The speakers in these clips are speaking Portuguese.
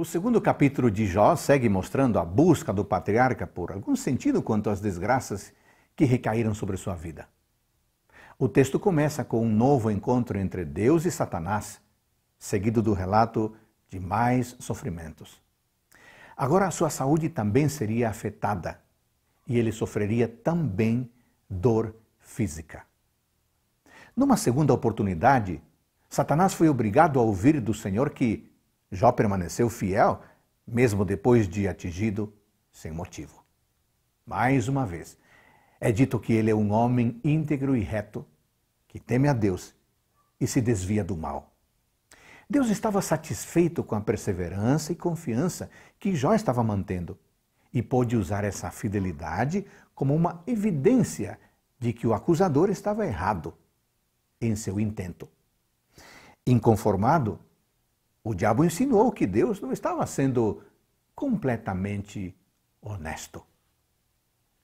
O segundo capítulo de Jó segue mostrando a busca do patriarca por algum sentido quanto às desgraças que recaíram sobre sua vida. O texto começa com um novo encontro entre Deus e Satanás, seguido do relato de mais sofrimentos. Agora, sua saúde também seria afetada e ele sofreria também dor física. Numa segunda oportunidade, Satanás foi obrigado a ouvir do Senhor que Jó permaneceu fiel, mesmo depois de atingido sem motivo. Mais uma vez, é dito que ele é um homem íntegro e reto, que teme a Deus e se desvia do mal. Deus estava satisfeito com a perseverança e confiança que Jó estava mantendo e pôde usar essa fidelidade como uma evidência de que o acusador estava errado em seu intento. Inconformado, o diabo insinuou que Deus não estava sendo completamente honesto.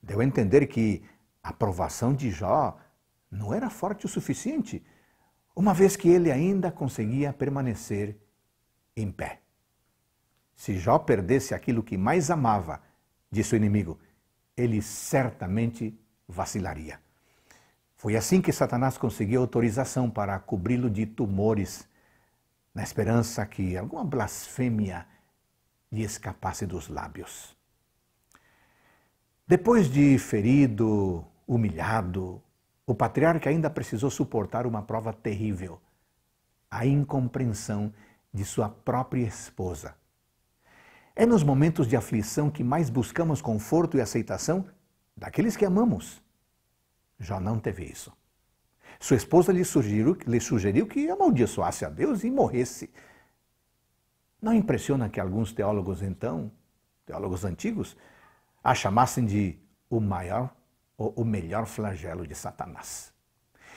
Deu a entender que a aprovação de Jó não era forte o suficiente, uma vez que ele ainda conseguia permanecer em pé. Se Jó perdesse aquilo que mais amava disse o inimigo, ele certamente vacilaria. Foi assim que Satanás conseguiu autorização para cobri-lo de tumores na esperança que alguma blasfêmia lhe escapasse dos lábios. Depois de ferido, humilhado, o patriarca ainda precisou suportar uma prova terrível: a incompreensão de sua própria esposa. É nos momentos de aflição que mais buscamos conforto e aceitação daqueles que amamos. Já não teve isso. Sua esposa lhe sugeriu, lhe sugeriu que amaldiçoasse a Deus e morresse. Não impressiona que alguns teólogos, então, teólogos antigos, a chamassem de o maior ou o melhor flagelo de Satanás.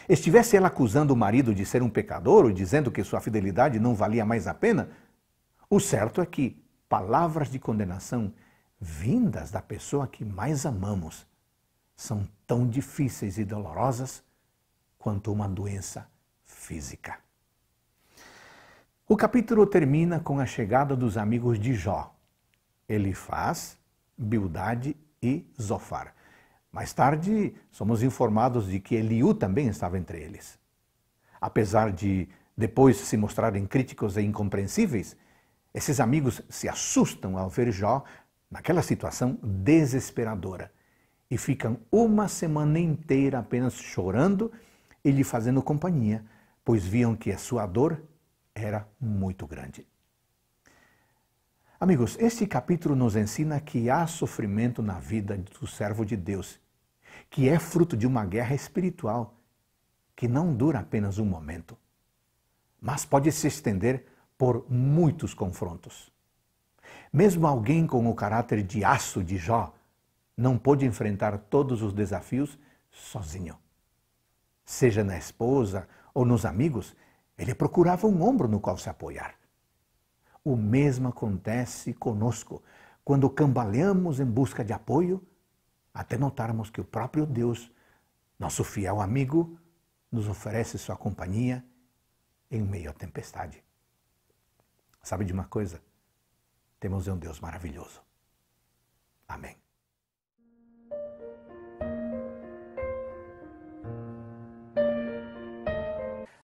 Estivesse ela acusando o marido de ser um pecador ou dizendo que sua fidelidade não valia mais a pena, o certo é que palavras de condenação vindas da pessoa que mais amamos são tão difíceis e dolorosas quanto uma doença física. O capítulo termina com a chegada dos amigos de Jó, Elifaz, Bildade e Zofar. Mais tarde, somos informados de que Eliú também estava entre eles. Apesar de depois se mostrarem críticos e incompreensíveis, esses amigos se assustam ao ver Jó naquela situação desesperadora e ficam uma semana inteira apenas chorando e lhe fazendo companhia, pois viam que a sua dor era muito grande. Amigos, este capítulo nos ensina que há sofrimento na vida do servo de Deus, que é fruto de uma guerra espiritual que não dura apenas um momento, mas pode se estender por muitos confrontos. Mesmo alguém com o caráter de aço de Jó não pôde enfrentar todos os desafios sozinho seja na esposa ou nos amigos, ele procurava um ombro no qual se apoiar. O mesmo acontece conosco quando cambaleamos em busca de apoio, até notarmos que o próprio Deus, nosso fiel amigo, nos oferece sua companhia em meio à tempestade. Sabe de uma coisa? Temos um Deus maravilhoso.